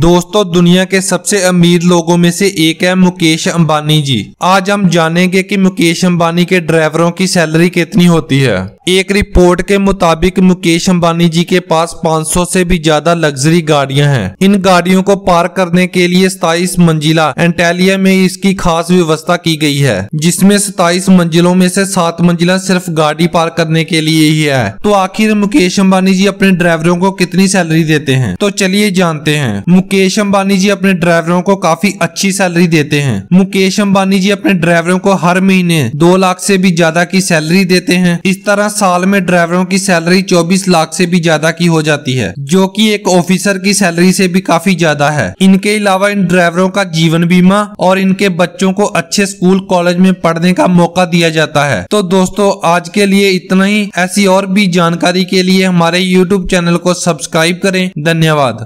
दोस्तों दुनिया के सबसे अमीर लोगों में से एक है मुकेश अंबानी जी आज हम जानेंगे कि मुकेश अंबानी के ड्राइवरों की सैलरी कितनी होती है एक रिपोर्ट के मुताबिक मुकेश अंबानी जी के पास 500 से भी ज्यादा लग्जरी गाड़ियां हैं इन गाड़ियों को पार्क करने के लिए सताइस मंजिला एंटेलिया में इसकी खास व्यवस्था की गई है जिसमें सताइस मंजिलों में से सात मंजिला सिर्फ गाड़ी पार्क करने के लिए ही है तो आखिर मुकेश अम्बानी जी अपने ड्राइवरों को कितनी सैलरी देते हैं तो चलिए जानते हैं मुकेश अम्बानी जी अपने ड्राइवरों को काफी अच्छी सैलरी देते हैं मुकेश अम्बानी जी अपने ड्राइवरों को हर महीने दो लाख से भी ज्यादा की सैलरी देते हैं इस तरह साल में ड्राइवरों की सैलरी 24 लाख से भी ज्यादा की हो जाती है जो कि एक ऑफिसर की सैलरी से भी काफी ज्यादा है इनके अलावा इन ड्राइवरों का जीवन बीमा और इनके बच्चों को अच्छे स्कूल कॉलेज में पढ़ने का मौका दिया जाता है तो दोस्तों आज के लिए इतना ही ऐसी और भी जानकारी के लिए हमारे यूट्यूब चैनल को सब्सक्राइब करें धन्यवाद